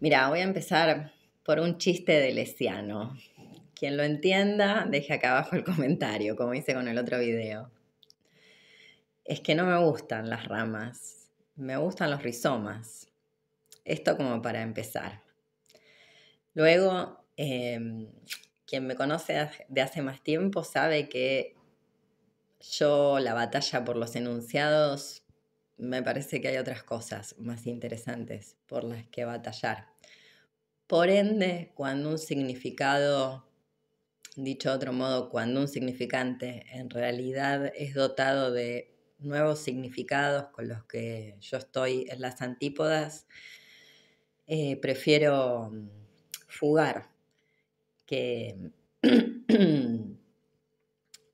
Mira, voy a empezar por un chiste de Lesiano. Quien lo entienda, deje acá abajo el comentario, como hice con el otro video. Es que no me gustan las ramas, me gustan los rizomas. Esto como para empezar. Luego, em, quien me conoce de hace más tiempo sabe que yo la batalla por los enunciados me parece que hay otras cosas más interesantes por las que batallar. Por ende, cuando un significado, dicho de otro modo, cuando un significante en realidad es dotado de nuevos significados con los que yo estoy en las antípodas, eh, prefiero mm, fugar que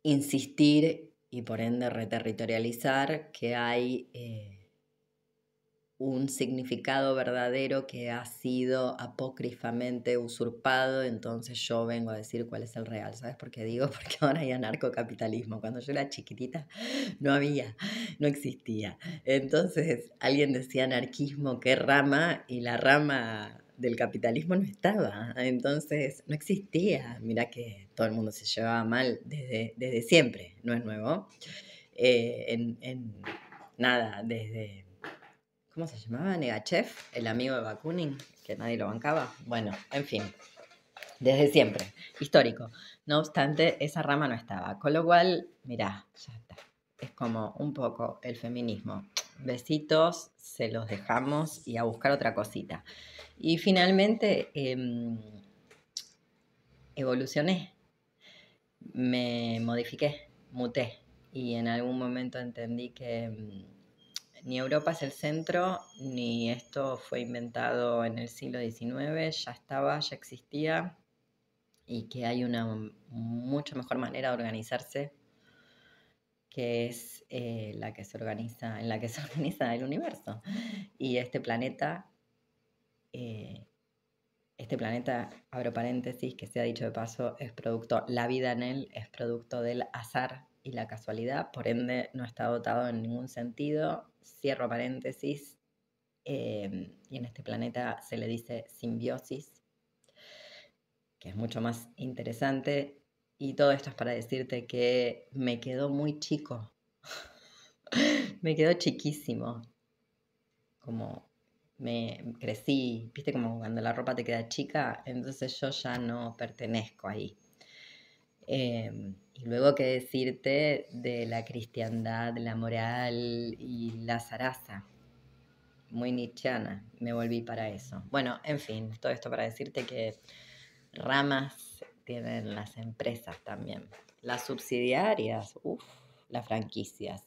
insistir y por ende reterritorializar que hay eh, un significado verdadero que ha sido apócrifamente usurpado, entonces yo vengo a decir cuál es el real. ¿Sabes por qué digo? Porque ahora hay anarcocapitalismo. Cuando yo era chiquitita no había, no existía. Entonces alguien decía anarquismo, ¿qué rama? Y la rama del capitalismo no estaba, entonces no existía. Mira que todo el mundo se llevaba mal desde, desde siempre, no es nuevo. Eh, en, en, nada, desde, ¿cómo se llamaba? Negachev, el amigo de Bakunin, que nadie lo bancaba. Bueno, en fin, desde siempre, histórico. No obstante, esa rama no estaba, con lo cual, mirá, ya está. Es como un poco el feminismo Besitos, se los dejamos y a buscar otra cosita. Y finalmente, em, evolucioné, me modifiqué, muté y en algún momento entendí que em, ni Europa es el centro, ni esto fue inventado en el siglo XIX, ya estaba, ya existía, y que hay una mucho mejor manera de organizarse que es eh, la que se organiza, en la que se organiza el universo. Y este planeta, eh, este planeta, abro paréntesis, que se ha dicho de paso, es producto, la vida en él es producto del azar y la casualidad, por ende no está dotado en ningún sentido. Cierro paréntesis. Eh, y en este planeta se le dice simbiosis, que es mucho más interesante y todo esto es para decirte que me quedó muy chico. me quedó chiquísimo. Como me crecí, viste como cuando la ropa te queda chica, entonces yo ya no pertenezco ahí. Em, y luego qué decirte de la cristiandad, la moral y la zaraza. Muy nichiana, me volví para eso. Bueno, en fin, todo esto para decirte que ramas tienen las empresas también. Las subsidiarias, uff, las franquicias.